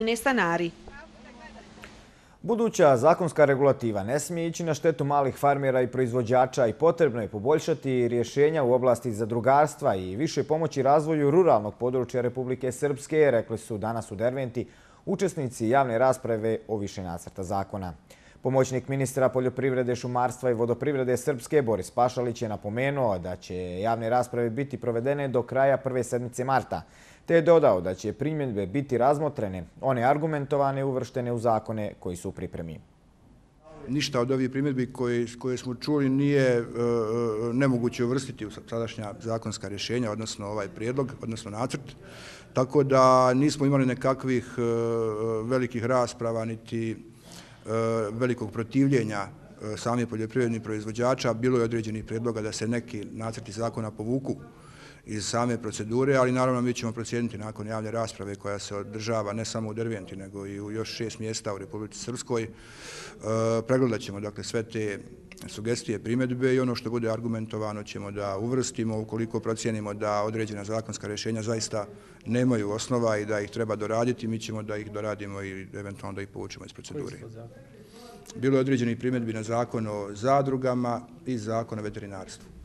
ne stanari. Buduća zakonska regulativa ne smije ići na štetu malih farmera i proizvođača i potrebno je poboljšati rješenja u oblasti zadrugarstva i više pomoći razvoju ruralnog područja Republike Srpske, rekli su danas u Derventi učesnici javne rasprave o više nacrta zakona. Pomoćnik ministra poljoprivrede, šumarstva i vodoprivrede Srpske Boris Pašalić je napomenuo da će javne rasprave biti provedene do kraja prve sedmice marta, te je dodao da će primjenbe biti razmotrene, one argumentovane i uvrštene u zakone koji su pripremi. Ništa od ovih primjedbi koje smo čuli nije e, e, nemoguće uvrstiti u sadašnja zakonska rješenja, odnosno ovaj prijedlog, odnosno nacrt. Tako da nismo imali nekakvih e, velikih rasprava, niti Eh, velikog protivljenja eh, sami poljoprivredni proizvođača, bilo je određeni predloga da se neki nacrti zakona povuku iz same procedure, ali naravno mi ćemo procijeniti nakon javne rasprave koja se održava ne samo u Derventi, nego i u još šest mjesta u Republici Srpskoj. E, pregledat ćemo dakle, sve te sugestije, primedbe i ono što bude argumentovano ćemo da uvrstimo ukoliko procijenimo da određena zakonska rješenja zaista nemaju osnova i da ih treba doraditi, mi ćemo da ih doradimo i eventualno da ih povučemo iz procedure. Bilo je određeni primjedbi na zakon o zadrugama i zakon o veterinarstvu.